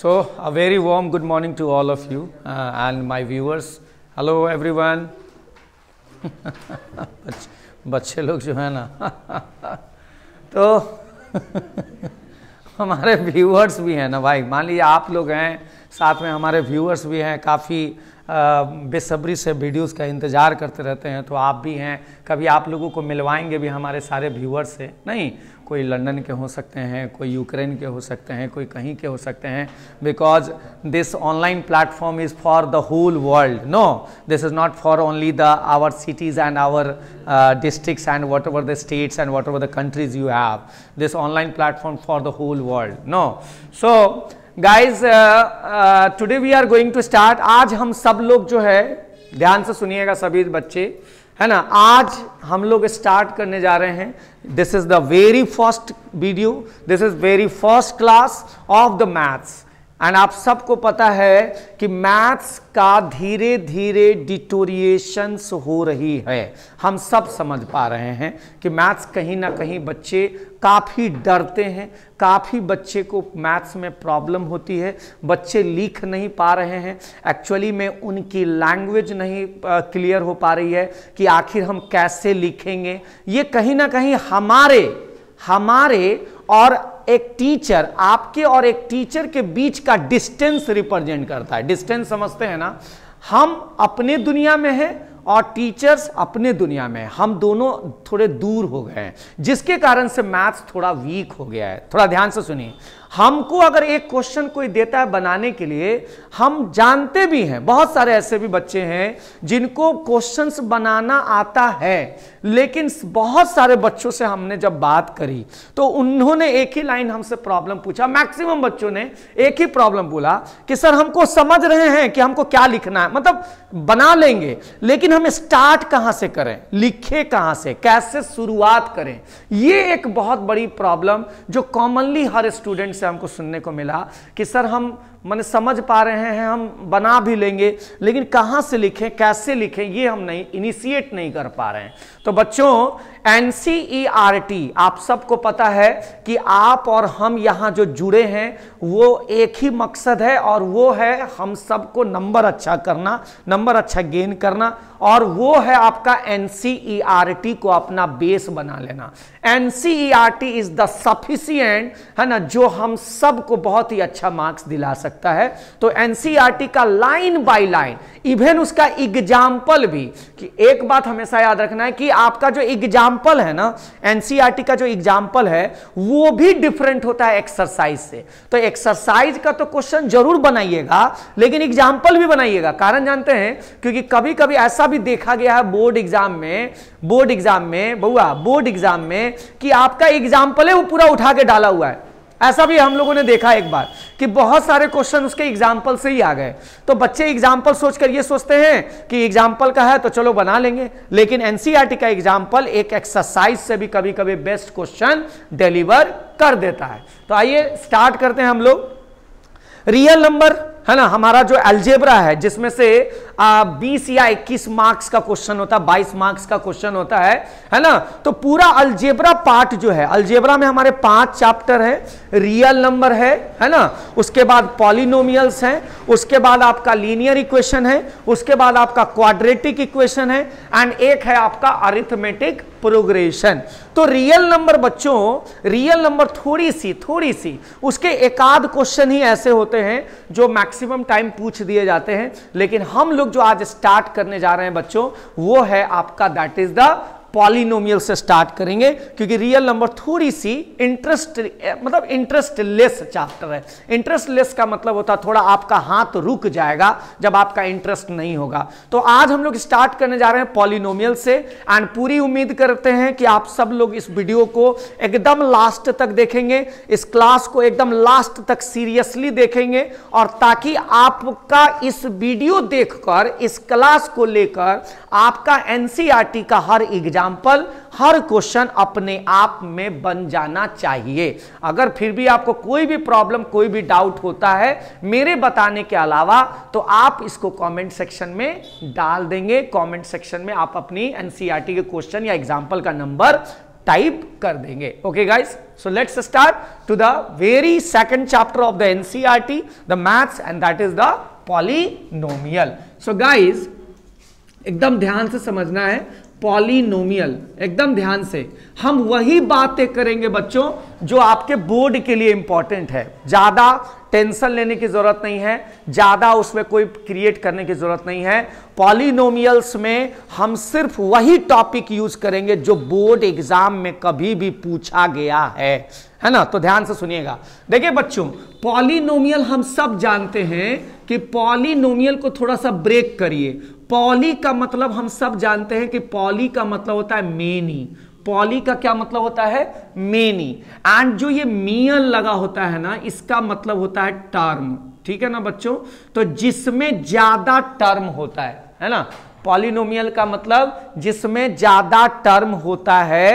So, a very warm good morning to all of you uh, and my viewers. Hello everyone. बच्चे, लोग जो है ना तो हमारे व्यूअर्स भी हैं ना भाई मान लीजिए आप लोग हैं साथ में हमारे व्यूअर्स भी हैं काफ़ी बेसब्री से वीडियोस का इंतज़ार करते रहते हैं तो आप भी हैं कभी आप लोगों को मिलवाएंगे भी हमारे सारे व्यूअर्स से नहीं कोई लंदन के हो सकते हैं कोई यूक्रेन के हो सकते हैं कोई कहीं के हो सकते हैं because this online platform is for the whole world no this is not for only the our cities and our district and whatever the states and whatever the countries you have this online platform for the whole world no so guys today we are going to start आज हम सब लोग जो है ध्यान से सुनिएगा सभी बच्चे है ना आज हम लोग स्टार्ट करने जा रहे हैं this is the very first video this is very first class of the maths and आप सबको पता है कि मैथ्स का धीरे धीरे डिटोरिएशंस हो रही है हम सब समझ पा रहे हैं कि मैथ्स कहीं ना कहीं बच्चे काफ़ी डरते हैं काफ़ी बच्चे को मैथ्स में प्रॉब्लम होती है बच्चे लिख नहीं पा रहे हैं एक्चुअली में उनकी लैंग्वेज नहीं क्लियर हो पा रही है कि आखिर हम कैसे लिखेंगे ये कहीं ना कहीं हमारे हमारे और एक टीचर आपके और एक टीचर के बीच का डिस्टेंस रिप्रेजेंट करता है डिस्टेंस समझते हैं ना हम अपने दुनिया में हैं और टीचर्स अपने दुनिया में हम दोनों थोड़े दूर हो गए हैं जिसके कारण से मैथ्स थोड़ा वीक हो गया है थोड़ा ध्यान से सुनिए हमको अगर एक क्वेश्चन कोई देता है बनाने के लिए हम जानते भी हैं बहुत सारे ऐसे भी बच्चे हैं जिनको क्वेश्चंस बनाना आता है लेकिन बहुत सारे बच्चों से हमने जब बात करी तो उन्होंने एक ही लाइन हमसे प्रॉब्लम पूछा मैक्सिमम बच्चों ने एक ही प्रॉब्लम बोला कि सर हमको समझ रहे हैं कि हमको क्या लिखना है मतलब बना लेंगे लेकिन हम स्टार्ट कहां से करें लिखे कहां से कैसे शुरुआत करें यह एक बहुत बड़ी प्रॉब्लम जो कॉमनली हर स्टूडेंट से हमको सुनने को मिला कि सर हम मैंने समझ पा रहे हैं हम बना भी लेंगे लेकिन कहाँ से लिखें कैसे लिखें ये हम नहीं इनिशिएट नहीं कर पा रहे हैं तो बच्चों एन सी e आप सबको पता है कि आप और हम यहाँ जो जुड़े हैं वो एक ही मकसद है और वो है हम सबको नंबर अच्छा करना नंबर अच्छा गेन करना और वो है आपका एन e को अपना बेस बना लेना N C is the sufficient है ना जो हम सबको बहुत ही अच्छा मार्क्स दिला सकते सकता है तो एनसीईआरटी का लाइन बाय लाइन इवन उसका एग्जाम्पल भी कि एक बात हमेशा याद रखना है कि आपका जो एग्जाम्पल है ना एनसीईआरटी का जो एग्जाम्पल है वो भी डिफरेंट होता है एक्सरसाइज से तो एक्सरसाइज का तो क्वेश्चन जरूर बनाइएगा लेकिन एग्जाम्पल भी बनाइएगा कारण जानते हैं क्योंकि कभी कभी ऐसा भी देखा गया है बोर्ड एग्जाम में बोर्ड एग्जाम में बउआ बोर्ड एग्जाम में कि आपका एग्जाम्पल है वो पूरा उठा के डाला हुआ है ऐसा भी हम लोगों ने देखा एक बार कि बहुत सारे क्वेश्चन उसके एग्जाम्पल से ही आ गए तो बच्चे एग्जाम्पल सोचकर ये सोचते हैं कि एग्जाम्पल का है तो चलो बना लेंगे लेकिन एनसीईआरटी e का एग्जाम्पल एक एक्सरसाइज से भी कभी कभी बेस्ट क्वेश्चन डिलीवर कर देता है तो आइए स्टार्ट करते हैं हम लोग रियल नंबर है ना हमारा जो एल्जेब्रा है जिसमें से बीस या इक्कीस मार्क्स का क्वेश्चन होता है बाईस मार्क्स का क्वेश्चन होता है है ना तो पूरा अलजेबरा पार्ट जो है अलजेबरा में हमारे पांच चैप्टर है रियल नंबर है है ना उसके बाद पॉलिनोमियल्स हैं उसके बाद आपका लीनियर इक्वेशन है उसके बाद आपका क्वाड्रेटिक इक्वेशन है एंड एक है आपका अरिथमेटिक प्रोग्रेशन तो रियल नंबर बच्चों रियल नंबर थोड़ी सी थोड़ी सी उसके एकाध क्वेश्चन ही ऐसे होते हैं जो मैक्सिमम टाइम पूछ दिए जाते हैं लेकिन हम लोग लोग जो आज स्टार्ट करने जा रहे हैं बच्चों वो है आपका दैट इज द पॉलिनोमियल से स्टार्ट करेंगे क्योंकि रियल नंबर थोड़ी सी इंटरेस्ट मतलब इंटरेस्ट लेस चैप्टर है इंटरेस्ट लेस का मतलब होता है थोड़ा आपका हाथ रुक जाएगा जब आपका इंटरेस्ट नहीं होगा तो आज हम लोग स्टार्ट करने जा रहे हैं पॉलिनोमियल से एंड पूरी उम्मीद करते हैं कि आप सब लोग इस वीडियो को एकदम लास्ट तक देखेंगे इस क्लास को एकदम लास्ट तक सीरियसली देखेंगे और ताकि आपका इस वीडियो देखकर इस क्लास को लेकर आपका एनसीईआरटी e का हर एग्जाम एग्जाम्पल हर क्वेश्चन अपने आप में बन जाना चाहिए अगर फिर भी आपको कोई भी प्रॉब्लम कोई भी डाउट होता है मेरे बताने के अलावा तो आप इसको कमेंट सेक्शन में डाल देंगे कमेंट सेक्शन में आप अपनी एनसीईआरटी e के क्वेश्चन या एग्जाम्पल का नंबर टाइप कर देंगे okay guys so let's start to the very second chapter of the NCERT the maths and that is the polynomial so guys एकदम ध्यान से समझना है पॉलिनोमियल एकदम ध्यान से हम वही बातें करेंगे बच्चों जो आपके बोर्ड के लिए इंपॉर्टेंट है ज्यादा टेंशन लेने की जरूरत नहीं है ज्यादा उसमें कोई क्रिएट करने की जरूरत नहीं है पॉलिनोमियल्स में हम सिर्फ वही टॉपिक यूज करेंगे जो बोर्ड एग्जाम में कभी भी पूछा गया है है ना तो ध्यान से सुनिएगा देखिए बच्चों पॉलिनोमियल हम सब जानते हैं कि पॉलिनोमियल को थोड़ा सा ब्रेक करिए पॉली का मतलब हम सब जानते हैं कि पॉली का मतलब होता है मेनी पॉली का क्या मतलब होता है मेनी एंड जो ये मियल लगा होता है ना इसका मतलब होता है टर्म ठीक है ना बच्चों तो जिसमें ज्यादा टर्म होता है है ना पॉलिनोमियल का मतलब जिसमें ज्यादा टर्म होता है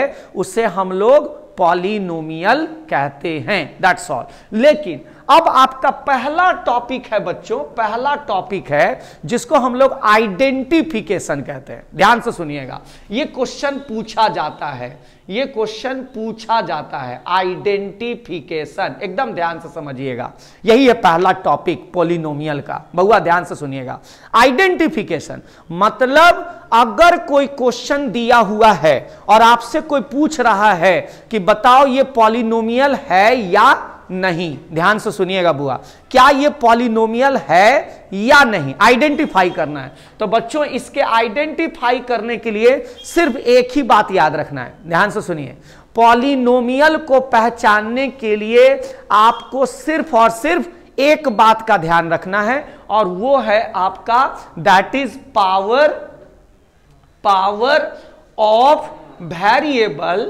उसे हम लोग पॉलिनोमियल कहते हैं दैट्स ऑल लेकिन अब आपका पहला टॉपिक है बच्चों पहला टॉपिक है जिसको हम लोग आइडेंटिफिकेशन कहते हैं ध्यान से सुनिएगा ये क्वेश्चन पूछा जाता है ये क्वेश्चन पूछा जाता है आइडेंटिफिकेशन एकदम ध्यान से समझिएगा यही है पहला टॉपिक पोलिनोमियल का बहुआ ध्यान से सुनिएगा आइडेंटिफिकेशन मतलब अगर कोई क्वेश्चन दिया हुआ है और आपसे कोई पूछ रहा है कि बताओ ये पॉलिनोमियल है या नहीं ध्यान से सुनिएगा बुआ क्या ये पॉलिनोमियल है या नहीं आइडेंटिफाई करना है तो बच्चों इसके आइडेंटिफाई करने के लिए सिर्फ एक ही बात याद रखना है ध्यान से सुनिए पॉलिनोमियल को पहचानने के लिए आपको सिर्फ और सिर्फ एक बात का ध्यान रखना है और वो है आपका that is power power of variable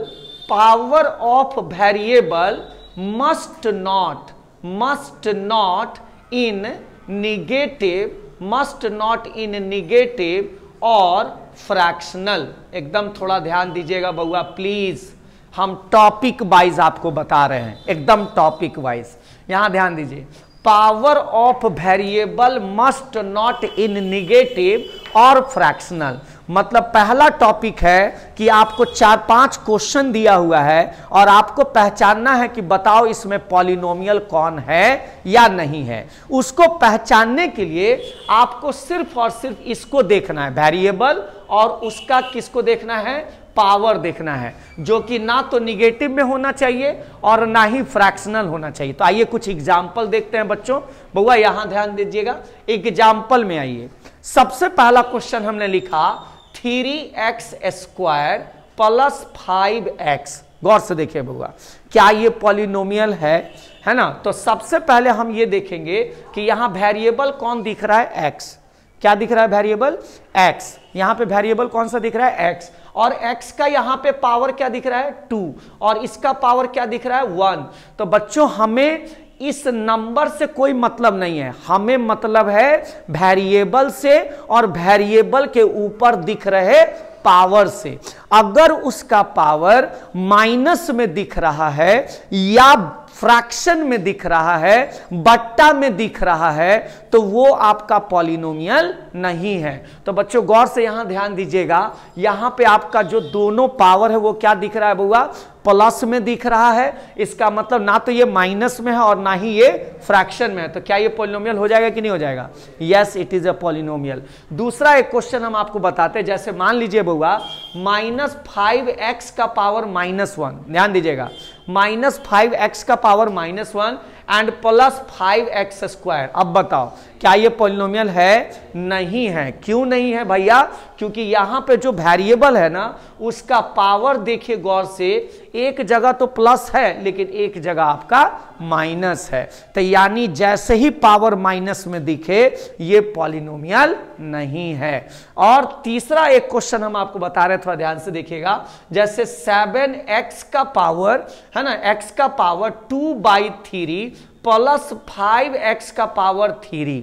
power of variable must not must not in negative must not in negative और फ्रैक्शनल एकदम थोड़ा ध्यान दीजिएगा बउआ प्लीज हम टॉपिक वाइज आपको बता रहे हैं एकदम टॉपिक वाइज यहां ध्यान दीजिए power of variable must not in negative और फ्रैक्शनल मतलब पहला टॉपिक है कि आपको चार पांच क्वेश्चन दिया हुआ है और आपको पहचानना है कि बताओ इसमें पॉलिनोमियल कौन है या नहीं है उसको पहचानने के लिए आपको सिर्फ और सिर्फ इसको देखना है वेरिएबल और उसका किसको देखना है पावर देखना है जो कि ना तो निगेटिव में होना चाहिए और ना ही फ्रैक्शनल होना चाहिए तो आइए कुछ एग्जाम्पल देखते हैं बच्चों बउआ यहां ध्यान दीजिएगा एग्जाम्पल में आइए सबसे पहला क्वेश्चन हमने लिखा three x square plus five x गौर से देखिए बउआ क्या ये पॉलिनोमियल है है ना तो सबसे पहले हम ये देखेंगे कि यहाँ वेरिएबल कौन दिख रहा है एक्स क्या दिख रहा है वेरिएबल एक्स यहाँ पे वेरिएबल कौन सा दिख रहा है एक्स और x का यहां पे पावर क्या दिख रहा है टू और इसका पावर क्या दिख रहा है वन तो बच्चों हमें इस नंबर से कोई मतलब नहीं है हमें मतलब है वेरिएबल से और वेरिएबल के ऊपर दिख रहे पावर से अगर उसका पावर माइनस में दिख रहा है या फ्रैक्शन में दिख रहा है बट्टा में दिख रहा है तो वो आपका पॉलिनोमियल नहीं है तो बच्चों गौर से यहां ध्यान दीजिएगा यहां पे आपका जो दोनों पावर है वो क्या दिख रहा है बुआ प्लस में दिख रहा है इसका मतलब ना तो ये माइनस में है और ना ही ये फ्रैक्शन में है तो क्या ये पॉलिनोमियल हो जाएगा कि नहीं हो जाएगा yes it is a polynomial दूसरा एक क्वेश्चन हम आपको बताते हैं जैसे मान लीजिए बउआ माइनस फाइव एक्स का पावर माइनस वन ध्यान दीजिएगा माइनस फाइव एक्स का power minus one and plus five x square अब बताओ क्या ये पोलिनोमियल है नहीं है क्यों नहीं है भैया क्योंकि यहां पे जो वेरिएबल है ना उसका पावर देखिए गौर से एक जगह तो प्लस है लेकिन एक जगह आपका माइनस है तो यानी जैसे ही पावर माइनस में दिखे ये पॉलिनोमियल नहीं है और तीसरा एक क्वेश्चन हम आपको बता रहे थोड़ा ध्यान से देखिएगा जैसे सेवन एक्स का पावर है ना एक्स का power two by three plus five x का पावर थ्री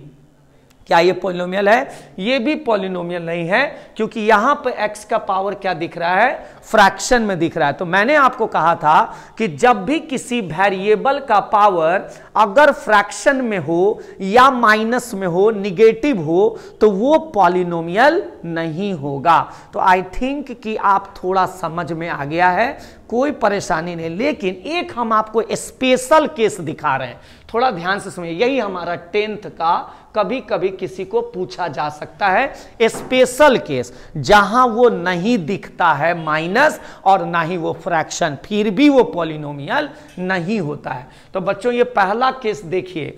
क्या ये पॉलिनोमियल है ये भी पॉलिनोमियल नहीं है क्योंकि यहां पर x का पावर क्या दिख रहा है फ्रैक्शन में दिख रहा है तो मैंने आपको कहा था कि जब भी किसी वेरिएबल का पावर अगर फ्रैक्शन में हो या माइनस में हो निगेटिव हो तो वो पॉलिनोमियल नहीं होगा तो आई थिंक कि आप थोड़ा समझ में आ गया है कोई परेशानी नहीं लेकिन एक हम आपको स्पेशल केस दिखा रहे हैं थोड़ा ध्यान से समझिए यही हमारा टेंथ का कभी कभी किसी को पूछा जा सकता है स्पेशल केस जहां वो नहीं दिखता है माइनस और ना ही वो फ्रैक्शन फिर भी वो पॉलिनोमियल नहीं होता है तो बच्चों ये पहला केस देखिए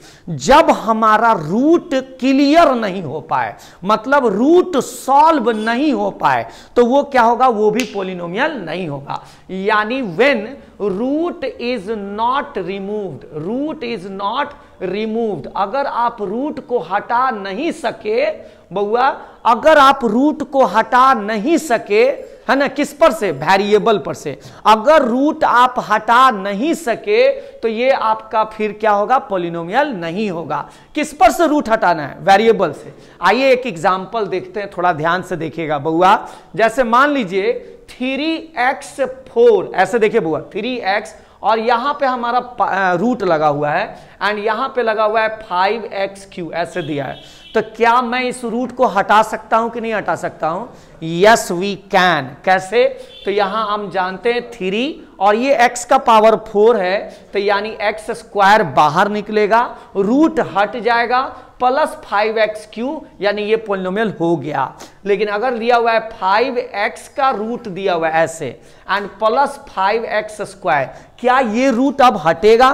जब हमारा रूट क्लियर नहीं हो पाए मतलब रूट सॉल्व नहीं हो पाए तो वो क्या होगा वो भी पोलिनोमियल नहीं होगा यानी when root is not removed root is not removed अगर आप रूट को हटा नहीं सके बउआ अगर आप रूट को हटा नहीं सके है ना किस पर से वेरिएबल पर से अगर रूट आप हटा नहीं सके तो ये आपका फिर क्या होगा पोलिनोमियल नहीं होगा किस पर से रूट हटाना है वेरिएबल से आइए एक एग्जाम्पल देखते हैं थोड़ा ध्यान से देखिएगा बउआ जैसे मान लीजिए थ्री एक्स फोर ऐसे देखिए बउआ थ्री एक्स और यहां पे हमारा रूट लगा हुआ है एंड यहां पे लगा हुआ है फाइव एक्स क्यू ऐसे दिया है तो क्या मैं इस रूट को हटा सकता हूं कि नहीं हटा सकता हूं यस वी कैन कैसे तो यहां हम जानते हैं थ्री और ये x का पावर फोर है तो यानी एक्स स्क्वायर बाहर निकलेगा रूट हट जाएगा प्लस फाइव एक्स क्यू यानी ये पोलिनोमियल हो गया लेकिन अगर दिया हुआ है फाइव एक्स का रूट दिया हुआ है ऐसे and plus five x square क्या ये रूट अब हटेगा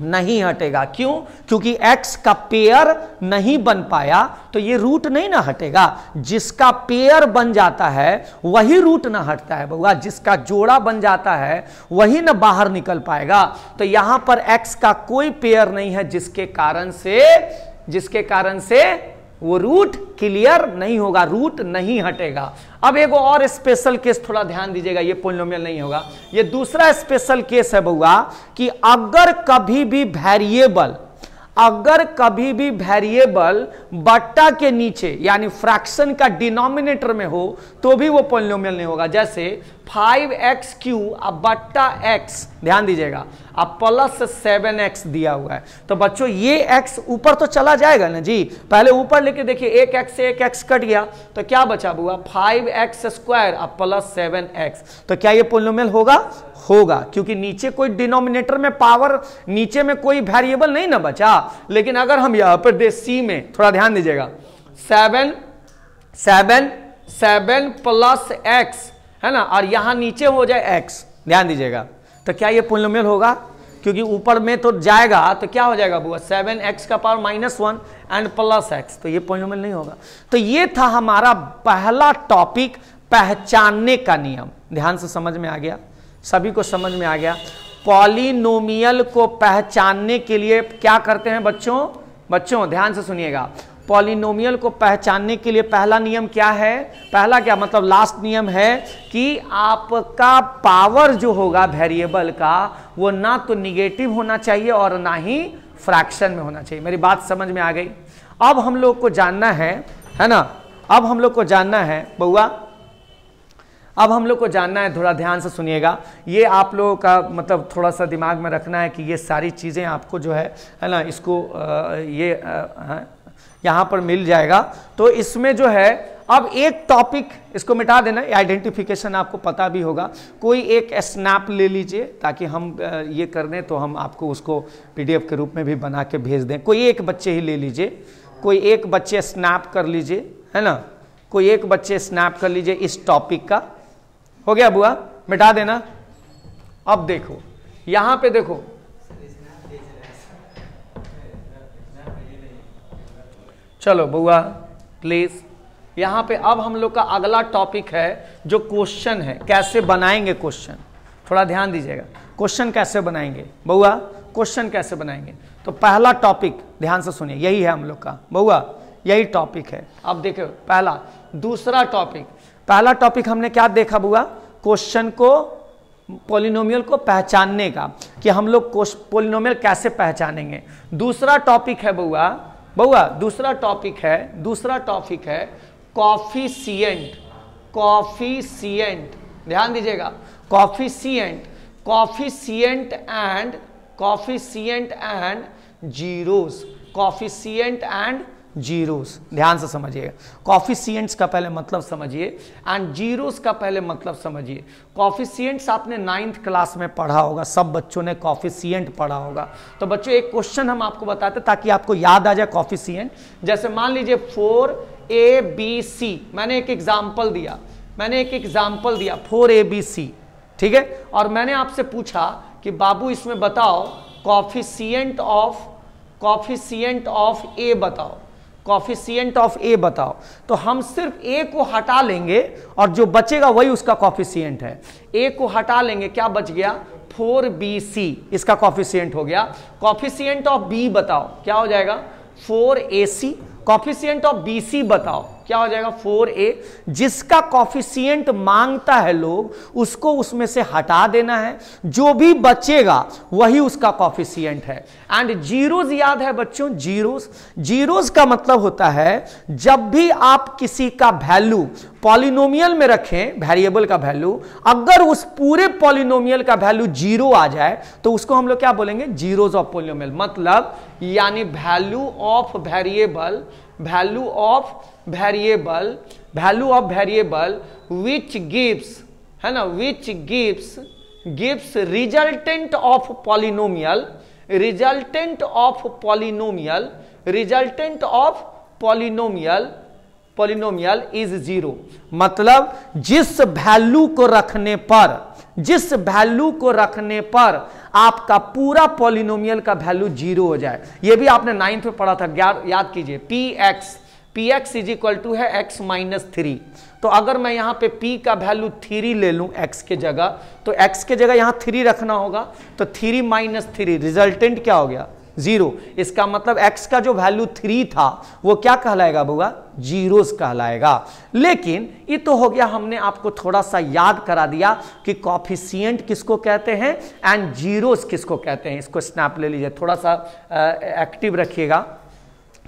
नहीं हटेगा क्यों क्योंकि x का पेयर नहीं बन पाया तो ये रूट नहीं ना हटेगा जिसका पेयर बन जाता है वही रूट ना हटता है बउआ जिसका जोड़ा बन जाता है वही ना बाहर निकल पाएगा तो यहां पर x का कोई पेयर नहीं है जिसके कारण से जिसके कारण से वो रूट क्लियर नहीं होगा रूट नहीं हटेगा अब एगो और स्पेशल केस थोड़ा ध्यान दीजिएगा ये पोलिनोमियल नहीं होगा ये दूसरा स्पेशल केस है बउआ कि अगर कभी भी वेरिएबल अगर कभी भी वेरिएबल बट्टा के नीचे यानी फ्रैक्शन का डिनोमिनेटर में हो तो भी वो पोलिनोमियल नहीं होगा जैसे 5x एक्स क्यू अब बट्टा x ध्यान दीजिएगा अब प्लस सेवन एक्स दिया हुआ है तो बच्चों ये x ऊपर तो चला जाएगा ना जी पहले ऊपर लेके देखिए एक x से एक x कट गया तो क्या बचा हुआ 5x एक्स स्क्वायर अब प्लस सेवन एक्स तो क्या ये पोलिनोमियल होगा होगा क्योंकि नीचे कोई डिनोमिनेटर में पावर नीचे में कोई वेरिएबल नहीं ना बचा लेकिन अगर हम यहां पर दे सी में थोड़ा ध्यान दीजिएगा seven seven seven plus x है ना और यहां नीचे हो जाए एक्स ध्यान दीजिएगा तो क्या ये पोलोमेल होगा क्योंकि ऊपर में तो जाएगा तो क्या हो जाएगा बुआ सेवन एक्स का power minus one and plus x तो ये पोलोमेल नहीं होगा तो ये था हमारा पहला टॉपिक पहचानने का नियम ध्यान से समझ में आ गया सभी को समझ में आ गया पॉलिनोमियल को पहचानने के लिए क्या करते हैं बच्चों बच्चों ध्यान से सुनिएगा पॉलिनोमियल को पहचानने के लिए पहला नियम क्या है पहला क्या मतलब लास्ट नियम है कि आपका पावर जो होगा वेरिएबल का वो ना तो निगेटिव होना चाहिए और ना ही फ्रैक्शन में होना चाहिए मेरी बात समझ में आ गई अब हम लोग को जानना है है ना अब हम लोग को जानना है बउआ अब हम लोग को जानना है थोड़ा ध्यान से सुनिएगा ये आप लोगों का मतलब थोड़ा सा दिमाग में रखना है कि ये सारी चीज़ें आपको जो है है ना इसको आ, ये यहाँ पर मिल जाएगा तो इसमें जो है अब एक टॉपिक इसको मिटा देना आइडेंटिफिकेशन आपको पता भी होगा कोई एक स्नैप ले लीजिए ताकि हम ये कर दें तो हम आपको उसको पीडीएफ के रूप में भी बना के भेज दें कोई एक बच्चे ही ले लीजिए कोई एक बच्चे स्नैप कर लीजिए है ना कोई एक बच्चे स्नैप कर लीजिए इस टॉपिक का हो गया बुआ मिटा देना अब देखो यहां पे देखो चलो बुआ प्लीज यहां पे अब हम लोग का अगला टॉपिक है जो क्वेश्चन है कैसे बनाएंगे क्वेश्चन थोड़ा ध्यान दीजिएगा क्वेश्चन कैसे बनाएंगे बउआ क्वेश्चन कैसे बनाएंगे तो पहला टॉपिक ध्यान से सुनिए यही है हम लोग का बउआ यही टॉपिक है अब देखो पहला दूसरा टॉपिक पहला टॉपिक हमने क्या देखा बुआ क्वेश्चन को पोलिनोमियल को पहचानने का कि हम लोग पोलिनोमियल कैसे पहचानेंगे दूसरा टॉपिक है बुआ बुआ दूसरा टॉपिक है दूसरा टॉपिक है कॉफिशियंट कॉफिशियंट ध्यान दीजिएगा coefficient coefficient and coefficient and zeros coefficient and zeros ध्यान से समझिएगा कॉफिशियंट्स का पहले मतलब समझिए एंड जीरोस का पहले मतलब समझिए कॉफिशियंट्स आपने नाइन्थ क्लास में पढ़ा होगा सब बच्चों ने कॉफिशियंट पढ़ा होगा तो बच्चों एक क्वेश्चन हम आपको बताते ताकि आपको याद आ जाए कॉफिशियंट जैसे मान लीजिए फोर ए बी सी मैंने एक एग्जाम्पल दिया मैंने एक एग्जाम्पल दिया फोर ए बी सी ठीक है और मैंने आपसे पूछा कि बाबू इसमें बताओ coefficient of coefficient of a बताओ कॉफिशियंट ऑफ ए बताओ तो हम सिर्फ ए को हटा लेंगे और जो बचेगा वही उसका कॉफिशियंट है ए को हटा लेंगे क्या बच गया फोर बी सी इसका कॉफिशियंट हो गया कॉफिशियंट ऑफ बी बताओ क्या हो जाएगा four a c coefficient of b c बताओ क्या हो जाएगा फोर ए जिसका कॉफिशियंट मांगता है लोग उसको उसमें से हटा देना है जो भी बचेगा वही उसका कॉफिशियंट है एंड जीरोज याद है बच्चों जीरोज जीरोज का मतलब होता है जब भी आप किसी का वैल्यू पॉलिनोमियल में रखें वेरिएबल का वैल्यू अगर उस पूरे पॉलिनोमियल का वैल्यू जीरो आ जाए तो उसको हम लोग क्या बोलेंगे जीरोज ऑफ पॉलिनोमियल मतलब यानी value of variable value of variable value of variable which gives है ना which gives gives resultant of polynomial resultant of polynomial resultant of polynomial polynomial is zero मतलब जिस वैल्यू को रखने पर जिस वैल्यू को रखने पर आपका पूरा पॉलिनोमियल का वैल्यू जीरो हो जाए ये भी आपने नाइन्थ में पढ़ा था याद कीजिए p x p x is equal to है एक्स माइनस थ्री तो अगर मैं यहाँ पे p का वैल्यू थ्री ले लूँ x के जगह तो x के जगह यहाँ थ्री रखना होगा तो थ्री माइनस थ्री रिजल्टेंट क्या हो गया जीरो इसका मतलब एक्स का जो वैल्यू थ्री था वो क्या कहलाएगा बुआ जीरो कहलाएगा लेकिन ये तो हो गया हमने आपको थोड़ा सा याद करा दिया कि कॉफिशियंट किसको कहते हैं एंड जीरो किसको कहते हैं इसको स्नैप ले लीजिए थोड़ा सा एक्टिव रखिएगा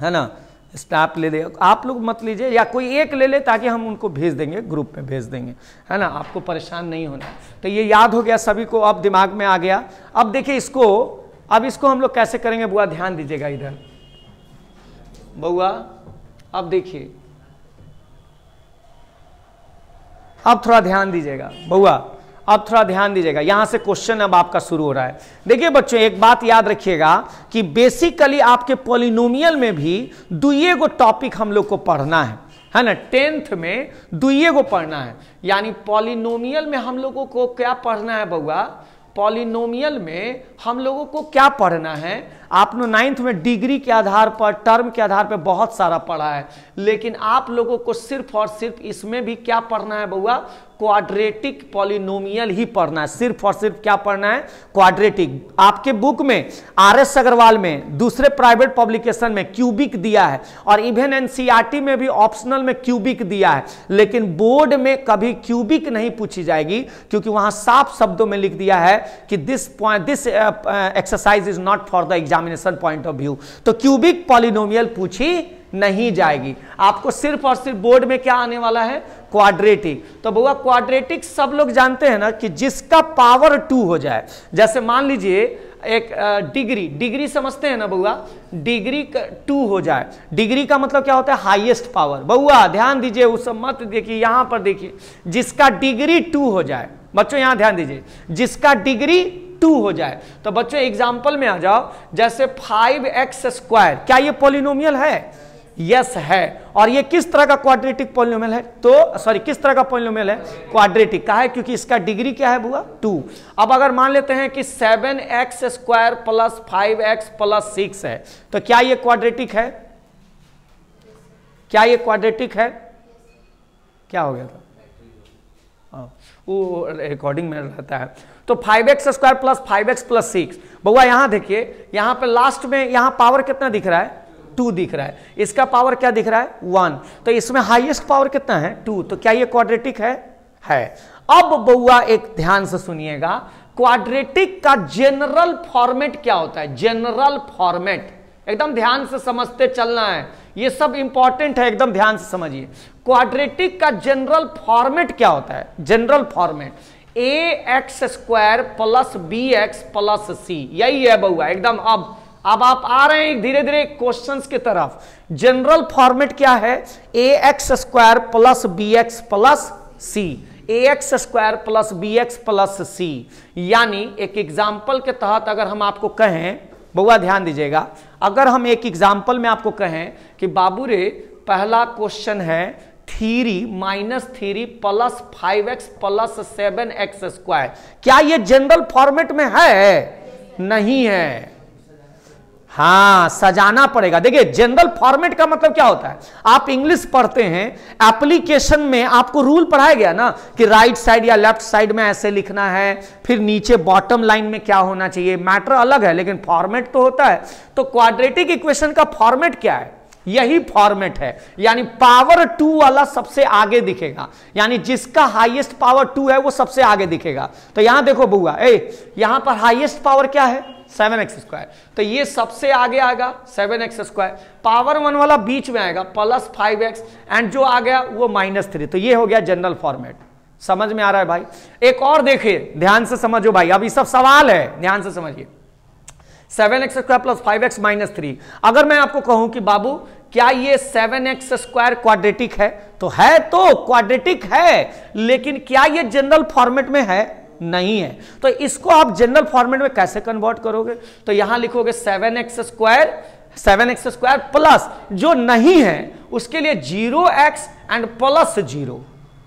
है ना स्नैप ले ले आप लोग मत लीजिए या कोई एक ले ले ताकि हम उनको भेज देंगे ग्रुप में भेज देंगे है ना आपको परेशान नहीं होना तो ये याद हो गया सभी को अब दिमाग में आ गया अब देखिए इसको अब इसको हम लोग कैसे करेंगे बुआ ध्यान दीजिएगा इधर बउआ अब देखिए अब थोड़ा ध्यान दीजिएगा बउआ अब थोड़ा ध्यान दीजिएगा यहां से क्वेश्चन अब आपका शुरू हो रहा है देखिए बच्चों एक बात याद रखिएगा कि बेसिकली आपके पॉलिनोमियल में भी दुए गो टॉपिक हम लोग को पढ़ना है है ना टेंथ में दुए गो पढ़ना है यानी पॉलिनोमियल में हम लोगों को क्या पढ़ना है बउआ पॉलिनोमियल में हम लोगों को क्या पढ़ना है आपने नाइन्थ में डिग्री के आधार पर टर्म के आधार पर बहुत सारा पढ़ा है लेकिन आप लोगों को सिर्फ और सिर्फ इसमें भी क्या पढ़ना है बउआ क्वाड्रेटिक पॉलिनोमियल ही पढ़ना है सिर्फ और सिर्फ क्या पढ़ना है क्वाड्रेटिक आपके बुक में आर एस अग्रवाल में दूसरे प्राइवेट पब्लिकेशन में क्यूबिक दिया है और इवन एनसीईआरटी e में भी ऑप्शनल में क्यूबिक दिया है लेकिन बोर्ड में कभी क्यूबिक नहीं पूछी जाएगी क्योंकि वहां साफ शब्दों में लिख दिया है कि this point this exercise is not for the exam examination point of view तो क्यूबिक पॉलिनोमियल पूछी नहीं जाएगी आपको सिर्फ और सिर्फ बोर्ड में क्या आने वाला है क्वाड्रेटिक तो बुआ क्वाड्रेटिक सब लोग जानते हैं ना कि जिसका पावर टू हो जाए जैसे मान लीजिए एक डिग्री डिग्री समझते हैं ना बउआ डिग्री टू हो जाए डिग्री का मतलब क्या होता है हाईएस्ट पावर बउआ ध्यान दीजिए उस मत देखिए यहां पर देखिए जिसका डिग्री टू हो जाए बच्चों यहां ध्यान दीजिए जिसका डिग्री टू हो जाए तो बच्चों एग्जाम्पल में आ जाओ जैसे फाइव एक्स स्क्वायर क्या ये पोलिनोमियल है यस yes, है और ये किस तरह का क्वाड्रेटिक पॉलिनोमियल है तो सॉरी किस तरह का पॉलिनोमियल है क्वाड्रेटिक का है क्योंकि इसका डिग्री क्या है बुआ टू अब अगर मान लेते हैं कि seven x square plus five x plus six है तो क्या ये क्वाड्रेटिक है क्या ये क्वाड्रेटिक है क्या हो गया था हाँ। वो रिकॉर्डिंग में रहता है तो five x square plus five x plus six बउआ यहां देखिए यहां पे लास्ट में यहाँ पावर कितना दिख रहा है टू दिख रहा है इसका पावर क्या दिख रहा है वन तो इसमें हाइएस्ट पावर कितना है टू तो क्या ये क्वाड्रेटिक है है अब बउआ एक ध्यान से सुनिएगा क्वाड्रेटिक का जनरल फॉर्मेट क्या होता है जनरल फॉर्मेट एकदम ध्यान से समझते चलना है ये सब इंपॉर्टेंट है एकदम ध्यान से समझिए क्वाड्रेटिक का जनरल फॉर्मेट क्या होता है general format a x square plus b x plus c यही है बउआ एकदम अब अब आप आ रहे हैं धीरे धीरे क्वेश्चंस की तरफ जनरल फॉर्मेट क्या है a x square plus b x plus c a x square plus b x plus c यानी एक एग्जांपल के तहत अगर हम आपको कहें बउआ ध्यान दीजिएगा अगर हम एक एग्जाम्पल में आपको कहें कि बाबू रे पहला क्वेश्चन है three minus three plus five x plus seven x square क्या ये जनरल फॉर्मेट में है नहीं है हाँ सजाना पड़ेगा देखिए जनरल फॉर्मेट का मतलब क्या होता है आप इंग्लिश पढ़ते हैं एप्लीकेशन में आपको रूल पढ़ाया गया ना कि राइट साइड या लेफ्ट साइड में ऐसे लिखना है फिर नीचे बॉटम लाइन में क्या होना चाहिए मैटर अलग है लेकिन फॉर्मेट तो होता है तो क्वाड्रेटिक इक्वेशन का फॉर्मेट क्या है यही फॉर्मेट है यानी पावर टू वाला सबसे आगे दिखेगा यानी जिसका हाईएस्ट पावर टू है वो सबसे आगे दिखेगा तो यहां देखो बुआ ए यहां पर हाईएस्ट पावर क्या है सेवन एक्स स्क्वायर तो ये सबसे आगे आएगा seven x square power one वाला बीच में आएगा प्लस फाइव एक्स एंड जो आ गया वो माइनस थ्री तो ये हो गया जनरल फॉर्मेट समझ में आ रहा है भाई एक और देखिए ध्यान से समझो भाई अभी सब सवाल है ध्यान से समझिए seven x square plus five x minus three अगर मैं आपको कहूं कि बाबू क्या ये सेवन एक्स स्क्वायर क्वाड्रेटिक है तो है तो क्वाड्रेटिक है लेकिन क्या ये जनरल फॉर्मेट में है नहीं है तो इसको आप जनरल फॉर्मेट में कैसे कन्वर्ट करोगे तो यहां लिखोगे seven x square seven x square plus जो नहीं है उसके लिए zero x and plus zero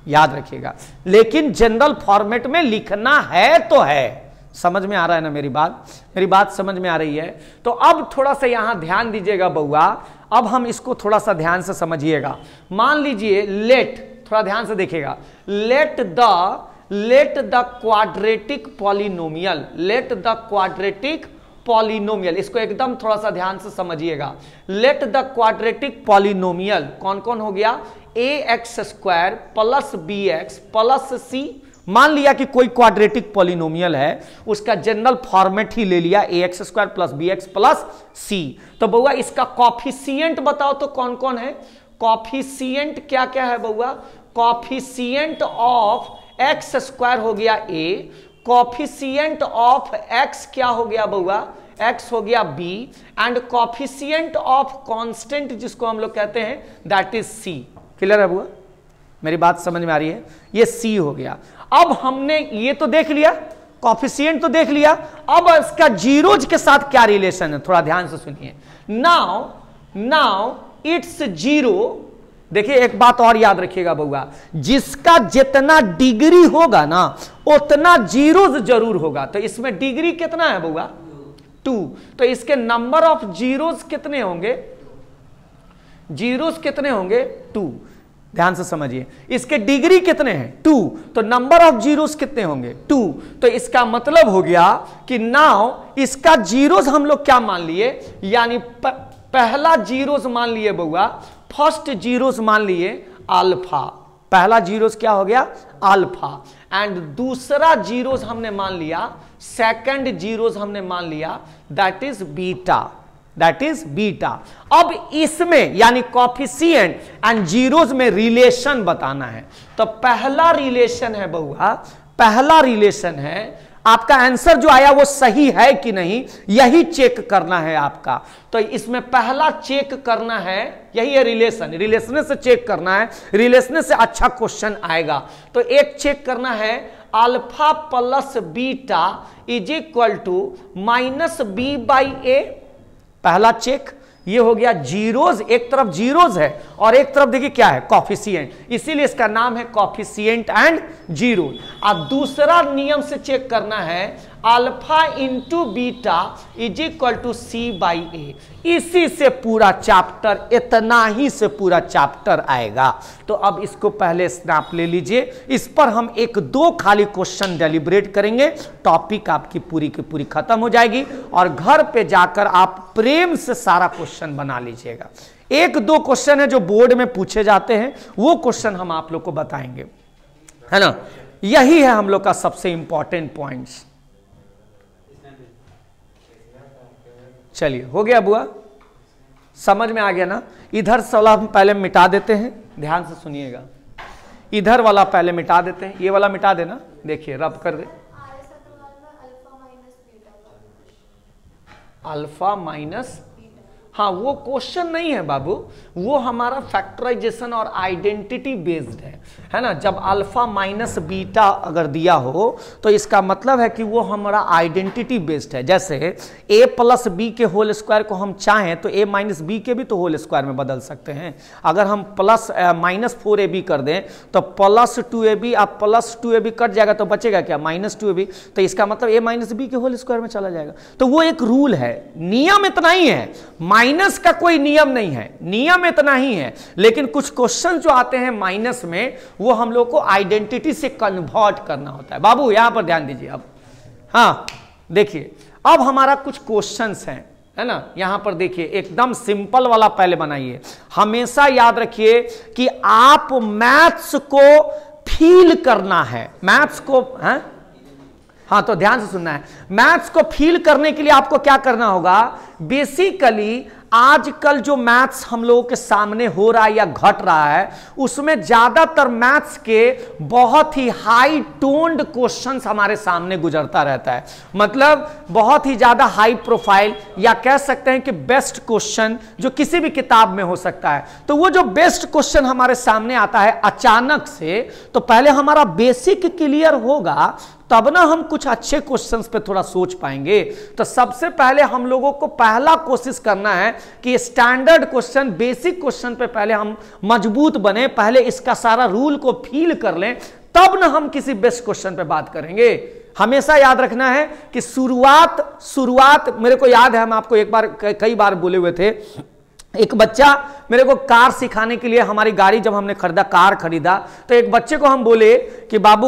याद रखिएगा लेकिन जनरल फॉर्मेट में लिखना है तो है समझ में आ रहा है ना मेरी बात मेरी बात समझ में आ रही है तो अब थोड़ा सा यहां ध्यान दीजिएगा बउआ अब हम इसको थोड़ा सा ध्यान से समझिएगा मान लीजिए लेट थोड़ा ध्यान से देखिएगा let the let the quadratic polynomial let the quadratic polynomial इसको एकदम थोड़ा सा ध्यान से समझिएगा लेट द क्वाड्रेटिक पॉलिनोमियल कौन कौन हो गया a x square plus b x plus c मान लिया कि कोई क्वाड्रेटिक पॉलिनोमियल है उसका जनरल फॉर्मेट ही ले लिया a x square plus b x plus c तो बउआ इसका कॉफिशियंट बताओ तो कौन कौन है कॉफिशियंट क्या क्या है बउआ कॉफिशियंट ऑफ एक्स स्क्वायर हो गया ए कॉफिशियंट ऑफ एक्स क्या हो गया बउआ एक्स हो गया b and coefficient of constant जिसको हम लोग कहते हैं दैट इज सी क्लियर है बउआ मेरी बात समझ में आ रही है ये सी हो गया अब हमने ये तो देख लिया कॉफिशियंट तो देख लिया अब इसका जीरोज के साथ क्या रिलेशन है थोड़ा ध्यान से सुनिए नाउ नाउ इट्स जीरो देखिए एक बात और याद रखिएगा बउआ जिसका जितना डिग्री होगा ना उतना जीरो जरूर होगा तो इसमें डिग्री कितना है बउआ टू तो इसके नंबर ऑफ जीरोज कितने होंगे जीरोज कितने होंगे टू ध्यान से समझिए इसके डिग्री कितने हैं टू तो नंबर ऑफ जीरोस कितने होंगे टू तो इसका मतलब हो गया कि नाउ इसका जीरोस हम लोग क्या मान लिए यानी पहला जीरोस मान लिए बउआ फर्स्ट जीरोस मान लिए अल्फा पहला जीरोस क्या हो गया अल्फा एंड दूसरा जीरोस हमने मान लिया सेकंड जीरोस हमने मान लिया that is beta that is beta अब इसमें यानी कॉफिशियंट एंड जीरोज में रिलेशन बताना है तो पहला रिलेशन है बउआ पहला रिलेशन है आपका आंसर जो आया वो सही है कि नहीं यही चेक करना है आपका तो इसमें पहला चेक करना है यही है रिलेशन रिलेशन से चेक करना है रिलेशन से अच्छा क्वेश्चन आएगा तो एक चेक करना है alpha plus beta is equal to minus b by a पहला चेक ये हो गया जीरोज एक तरफ जीरोज है और एक तरफ देखिए क्या है कॉफिशियंट इसीलिए इसका नाम है कॉफिशियंट एंड जीरो अब दूसरा नियम से चेक करना है alpha into beta is equal to c by a इसी से पूरा चैप्टर इतना ही से पूरा चैप्टर आएगा तो अब इसको पहले स्नैप ले लीजिए इस पर हम एक दो खाली क्वेश्चन डेलीबरेट करेंगे टॉपिक आपकी पूरी की पूरी खत्म हो जाएगी और घर पे जाकर आप प्रेम से सारा क्वेश्चन बना लीजिएगा एक दो क्वेश्चन है जो बोर्ड में पूछे जाते हैं वो क्वेश्चन हम आप लोग को बताएंगे है ना यही है हम लोग का सबसे इंपॉर्टेंट पॉइंट्स चलिए हो गया बुआ समझ में आ गया ना इधर वाला हम पहले मिटा देते हैं ध्यान से सुनिएगा इधर वाला पहले मिटा देते हैं ये वाला मिटा देना देखिए रब कर दे अल्फा माइनस हाँ वो क्वेश्चन नहीं है बाबू वो हमारा फैक्टराइजेशन और आइडेंटिटी बेस्ड है है ना जब अल्फा माइनस बीटा अगर दिया हो तो इसका मतलब है कि वो हमारा आइडेंटिटी बेस्ड है जैसे ए प्लस बी के होल स्क्वायर को हम चाहें तो ए माइनस बी के भी तो होल स्क्वायर में बदल सकते हैं अगर हम plus minus four a b कर दें तो प्लस टू ए बी आप plus two a b cut जाएगा तो बचेगा क्या माइनस टू ए बी तो इसका मतलब ए माइनस बी के होल स्क्वायर में चला जाएगा तो वो एक रूल है नियम इतना ही है माइनस का कोई नियम नहीं है नियम इतना ही है लेकिन कुछ क्वेश्चन जो आते हैं माइनस में वो हम लोग को आइडेंटिटी से कन्वर्ट करना होता है बाबू यहां पर ध्यान दीजिए अब हाँ देखिए अब हमारा कुछ क्वेश्चंस हैं है ना यहां पर देखिए एकदम सिंपल वाला पहले बनाइए हमेशा याद रखिए कि आप मैथ्स को फील करना है मैथ्स को है? हाँ? हाँ तो ध्यान से सुनना है मैथ्स को फील करने के लिए आपको क्या करना होगा बेसिकली आजकल जो मैथ्स हम लोगों के सामने हो रहा है या घट रहा है उसमें ज्यादातर मैथ्स के बहुत ही हाई टोन्ड क्वेश्चंस हमारे सामने गुजरता रहता है मतलब बहुत ही ज्यादा हाई प्रोफाइल या कह सकते हैं कि बेस्ट क्वेश्चन जो किसी भी किताब में हो सकता है तो वो जो बेस्ट क्वेश्चन हमारे सामने आता है अचानक से तो पहले हमारा बेसिक क्लियर होगा तब ना हम कुछ अच्छे क्वेश्चंस पे थोड़ा सोच पाएंगे तो सबसे पहले हम लोगों को पहला कोशिश करना है कि स्टैंडर्ड क्वेश्चन बेसिक क्वेश्चन पे पहले हम मजबूत बने पहले इसका सारा रूल को फील कर लें तब ना हम किसी बेस्ट क्वेश्चन पे बात करेंगे हमेशा याद रखना है कि शुरुआत शुरुआत मेरे को याद है हम आपको एक बार कई बार बोले हुए थे एक बच्चा मेरे को कार सिखाने के लिए हमारी गाड़ी जब हमने खरीदा कार खरीदा तो एक बच्चे को हम बोले कि बाबू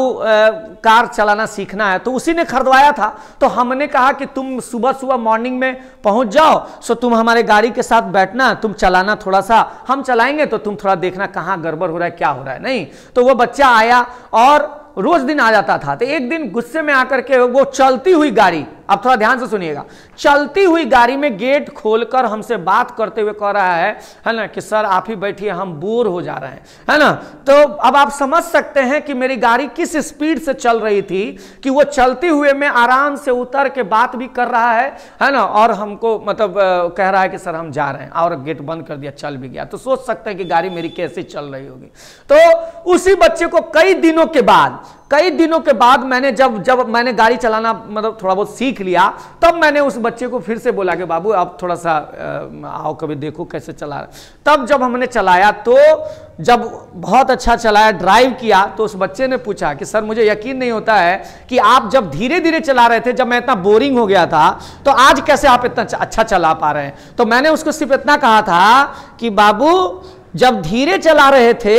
कार चलाना सीखना है तो उसी ने खरीदवाया था तो हमने कहा कि तुम सुबह सुबह मॉर्निंग में पहुंच जाओ सो तुम हमारे गाड़ी के साथ बैठना तुम चलाना थोड़ा सा हम चलाएंगे तो तुम थोड़ा देखना कहाँ गड़बड़ हो रहा है क्या हो रहा है नहीं तो वो बच्चा आया और रोज दिन आ जाता था तो एक दिन गुस्से में आकर के वो चलती हुई गाड़ी अब थोड़ा ध्यान से सुनिएगा चलती हुई गाड़ी में गेट खोलकर हमसे बात करते हुए कह रहा है है ना कि सर आप ही बैठिए हम बोर हो जा रहे हैं है ना तो अब आप समझ सकते हैं कि मेरी गाड़ी किस स्पीड से चल रही थी कि वो चलते हुए में आराम से उतर के बात भी कर रहा है है ना और हमको मतलब कह रहा है कि सर हम जा रहे हैं और गेट बंद कर दिया चल भी गया तो सोच सकते हैं कि गाड़ी मेरी कैसे चल रही होगी तो उसी बच्चे को कई दिनों के बाद कई दिनों के बाद मैंने जब जब मैंने गाड़ी चलाना मतलब थोड़ा बहुत सीख लिया तब मैंने उस बच्चे को फिर से बोला कि बाबू आप थोड़ा सा आओ कभी देखो कैसे चला रहा तब जब हमने चलाया तो जब बहुत अच्छा चलाया ड्राइव किया तो उस बच्चे ने पूछा कि सर मुझे यकीन नहीं होता है कि आप जब धीरे धीरे चला रहे थे जब मैं इतना बोरिंग हो गया था तो आज कैसे आप इतना अच्छा चला पा रहे हैं तो मैंने उसको सिर्फ इतना कहा था कि बाबू जब धीरे चला रहे थे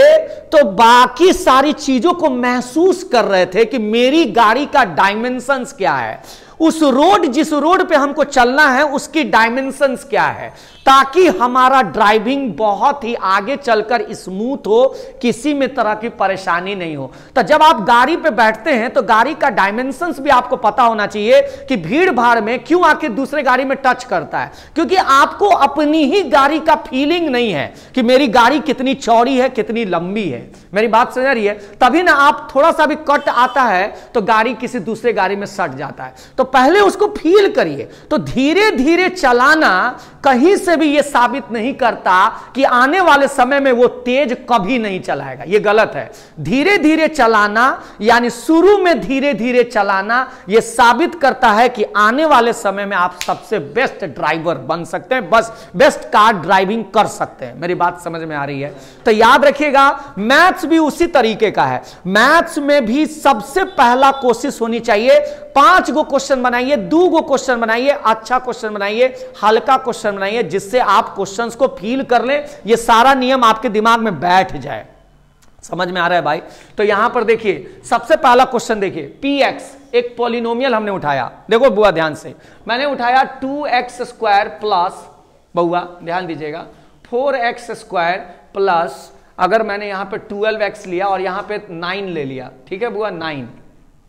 तो बाकी सारी चीजों को महसूस कर रहे थे कि मेरी गाड़ी का डायमेंशंस क्या है उस रोड जिस रोड पे हमको चलना है उसकी डायमेंशंस क्या है ताकि हमारा ड्राइविंग बहुत ही आगे चलकर स्मूथ हो किसी में तरह की परेशानी नहीं हो तो जब आप गाड़ी पे बैठते हैं तो गाड़ी का डायमेंशंस भी आपको पता होना चाहिए कि भीड़ भाड़ में क्यों आके दूसरे गाड़ी में टच करता है क्योंकि आपको अपनी ही गाड़ी का फीलिंग नहीं है कि मेरी गाड़ी कितनी चौड़ी है कितनी लंबी है मेरी बात समझ रही है तभी ना आप थोड़ा सा भी कट आता है तो गाड़ी किसी दूसरे गाड़ी में सट जाता है तो पहले उसको फील करिए तो धीरे धीरे चलाना कहीं से भी यह साबित नहीं करता कि आने वाले समय में वो तेज कभी नहीं चलाएगा यह गलत है धीरे धीरे चलाना यानी शुरू में धीरे धीरे चलाना यह साबित करता है कि आने वाले समय में आप सबसे बेस्ट ड्राइवर बन सकते हैं बस बेस्ट कार ड्राइविंग कर सकते हैं मेरी बात समझ में आ रही है तो याद रखिएगा मैथ्स भी उसी तरीके का है मैथ्स में भी सबसे पहला कोशिश होनी चाहिए पांच गो क्वेश्चन क्वेश्चन बनाइए दो गो क्वेश्चन बनाइए अच्छा क्वेश्चन बनाइए हल्का क्वेश्चन बनाइए जिससे आप क्वेश्चंस को फील कर लें ये सारा नियम आपके दिमाग में बैठ जाए समझ में आ रहा है भाई तो यहां पर देखिए सबसे पहला क्वेश्चन देखिए पी एक्स एक पोलिनोमियल हमने उठाया देखो बुआ ध्यान से मैंने उठाया टू एक्स स्क्वायर प्लस बउआ ध्यान दीजिएगा फोर एक्स स्क्वायर प्लस अगर मैंने यहां पर ट्वेल्व एक्स लिया और यहां पर नाइन ले लिया ठीक है बुआ नाइन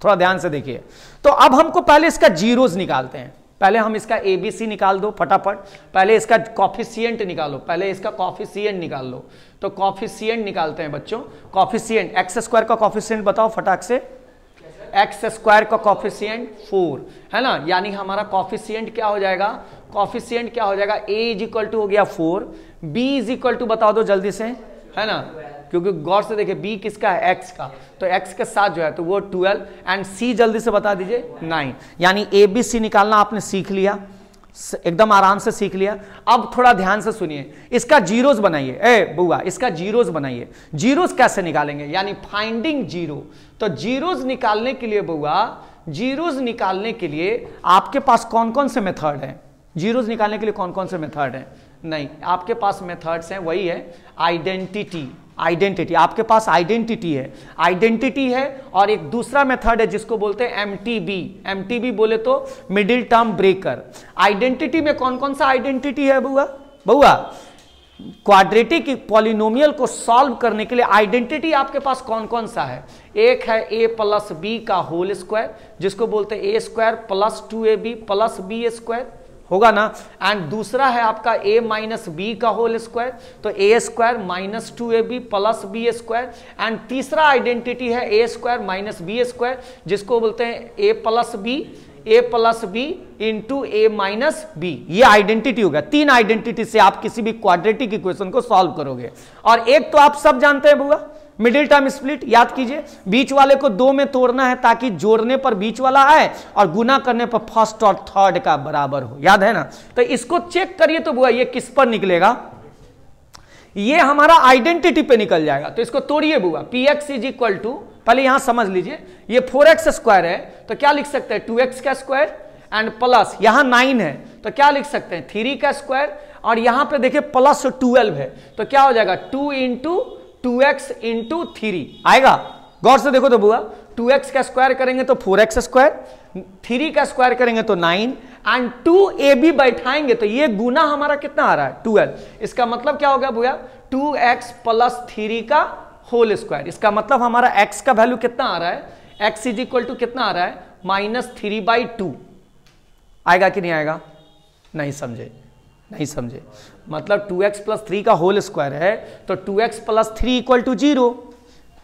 थोड़ा ध्यान से देखिए तो अब हमको पहले इसका जीरोज निकालते हैं पहले हम इसका एबीसी निकाल दो फटाफट पहले इसका कॉफिशियंट निकालो पहले इसका कॉफिशियंट निकाल लो तो कॉफिशियंट निकालते हैं बच्चों कॉफिशियंट एक्स स्क्वायर का कॉफिशियंट बताओ फटाक से एक्स स्क्वायर का कॉफिशियंट फोर है ना यानी हमारा कॉफिशियंट क्या हो जाएगा कॉफिशियंट क्या हो जाएगा ए इज इक्वल टू हो गया four b is equal to बता दो जल्दी से है ना क्योंकि गौर से देखे बी किसका है एक्स का तो एक्स के साथ जो है तो वो ट्वेल्व एंड सी जल्दी से बता दीजिए नाइन यानी ए बी सी निकालना आपने सीख लिया एकदम आराम से सीख लिया अब थोड़ा ध्यान से सुनिए इसका जीरोस बनाइए ए बुआ इसका जीरोस बनाइए जीरोस कैसे निकालेंगे यानी फाइंडिंग जीरो तो जीरोस निकालने के लिए बुआ जीरोस निकालने के लिए आपके पास कौन कौन से मेथड हैं जीरोस निकालने के लिए कौन कौन से मेथड हैं नहीं आपके पास मेथड्स हैं वही है आइडेंटिटी आइडेंटिटी आपके पास आइडेंटिटी है आइडेंटिटी है और एक दूसरा मेथड है जिसको बोलते हैं एमटीबी एमटीबी बोले तो मिडिल टर्म ब्रेकर आइडेंटिटी में कौन कौन सा आइडेंटिटी है बुआ बुआ क्वाड्रेटिक पॉलिनोमियल को सॉल्व करने के लिए आइडेंटिटी आपके पास कौन कौन सा है एक है ए प्लस बी का होल स्क्वायर जिसको बोलते हैं a square plus two a b plus b square होगा ना एंड दूसरा है आपका a माइनस बी का होल स्क्वायर तो a square minus two a b plus b square and तीसरा आइडेंटिटी है a square minus b square जिसको बोलते हैं a plus b a plus b into a minus b ये identity होगा तीन आइडेंटिटी से आप किसी भी क्वाड्रेटिक इक्वेशन को सॉल्व करोगे और एक तो आप सब जानते हैं बुआ मिडिल टर्म स्प्लिट याद कीजिए बीच वाले को दो में तोड़ना है ताकि जोड़ने पर बीच वाला आए और गुना करने पर फर्स्ट और थर्ड का बराबर हो याद है ना तो इसको चेक करिए तो बुआ ये किस पर निकलेगा ये हमारा आइडेंटिटी पे निकल जाएगा तो इसको तोड़िए बुआ p x is equal to पहले यहां समझ लीजिए ये फोर एक्स स्क्वायर है तो क्या लिख सकते हैं टू एक्स का स्क्वायर एंड प्लस यहां नाइन है तो क्या लिख सकते हैं थ्री का स्क्वायर और यहां पे देखिए प्लस ट्वेल्व है तो क्या हो जाएगा two into two x into three आएगा गौर से देखो तो बुआ टू एक्स का स्क्वायर करेंगे तो फोर एक्स स्क्वायर थ्री का स्क्वायर करेंगे तो nine and two a b बैठाएंगे तो ये गुना हमारा कितना आ रहा है ट्वेल्व इसका मतलब क्या हो गया भूया टू एक्स प्लस थ्री का होल स्क्वायर इसका मतलब हमारा x का वैल्यू कितना आ रहा है x इज इक्वल टू कितना आ रहा है माइनस थ्री बाई टू आएगा कि नहीं आएगा नहीं समझे नहीं समझे मतलब 2x प्लस थ्री का होल स्क्वायर है तो 2x x plus three equal to zero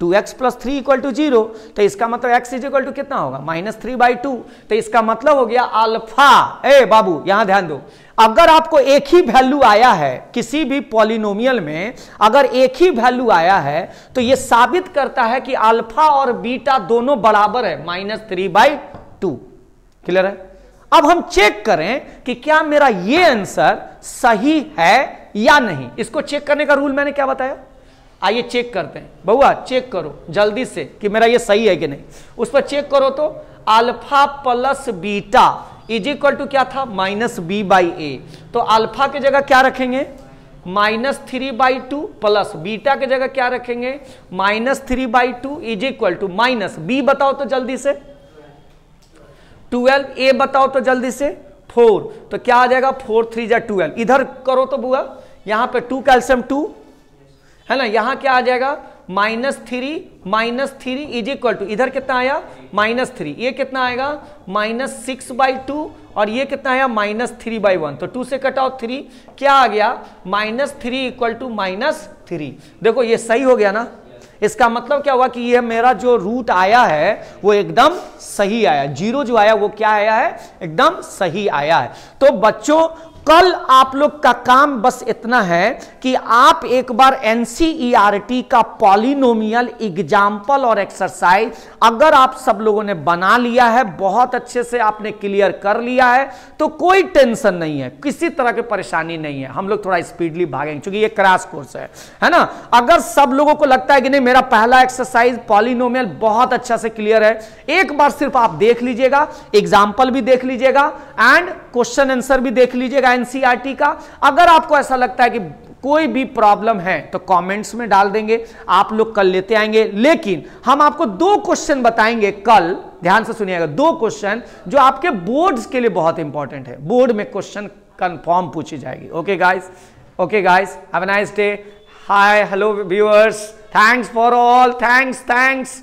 two x plus three equal to zero तो इसका मतलब x इज इक्वल टू कितना होगा माइनस थ्री बाई टू तो इसका मतलब हो गया अल्फा ए बाबू यहां ध्यान दो अगर आपको एक ही वैल्यू आया है किसी भी पॉलिनोमियल में अगर एक ही वैल्यू आया है तो यह साबित करता है कि अल्फा और बीटा दोनों बराबर है minus three by two clear है अब हम चेक करें कि क्या मेरा ये आंसर सही है या नहीं इसको चेक करने का रूल मैंने क्या बताया आइए चेक करते हैं बउआ चेक करो जल्दी से कि मेरा ये सही है कि नहीं उस पर चेक करो तो alpha plus beta is equal to क्या था माइनस बी बाई ए तो अल्फा की जगह क्या रखेंगे minus three by two plus beta की जगह क्या रखेंगे minus three by two is equal to minus b बताओ तो जल्दी से ट्वेल्व ए बताओ तो जल्दी से फोर तो क्या आ जाएगा फोर थ्री या ट्वेल्व इधर करो तो बुआ यहाँ पे टू कैल्शियम टू है ना यहाँ क्या आ जाएगा minus three minus three is equal to इधर कितना आया माइनस थ्री ये कितना आएगा माइनस सिक्स बाई टू और ये कितना आया माइनस थ्री बाई वन तो टू से कटाओ थ्री क्या आ गया minus three equal to minus three देखो ये सही हो गया ना इसका मतलब क्या हुआ कि यह मेरा जो रूट आया है वो एकदम सही आया जीरो जो आया वो क्या आया है एकदम सही आया है तो बच्चों कल आप लोग का काम बस इतना है कि आप एक बार एनसीईआरटी e का पॉलिनोमियल एग्जाम्पल और एक्सरसाइज अगर आप सब लोगों ने बना लिया है बहुत अच्छे से आपने क्लियर कर लिया है तो कोई टेंशन नहीं है किसी तरह की परेशानी नहीं है हम लोग थोड़ा स्पीडली भागेंगे क्योंकि ये क्रैश कोर्स है है ना अगर सब लोगों को लगता है कि नहीं मेरा पहला एक्सरसाइज पॉलिनोमियल बहुत अच्छा से क्लियर है एक बार सिर्फ आप देख लीजिएगा एग्जाम्पल भी देख लीजिएगा एंड क्वेश्चन आंसर भी देख लीजिएगा एनसीईआरटी का अगर आपको ऐसा लगता है कि कोई भी प्रॉब्लम है तो कमेंट्स में डाल देंगे आप लोग कल लेते आएंगे लेकिन हम आपको दो क्वेश्चन बताएंगे कल ध्यान से सुनिएगा दो क्वेश्चन जो आपके बोर्ड्स के लिए बहुत इंपॉर्टेंट है बोर्ड में क्वेश्चन कंफर्म पूछी जाएगी okay guys okay guys have a nice day hi hello viewers thanks for all thanks thanks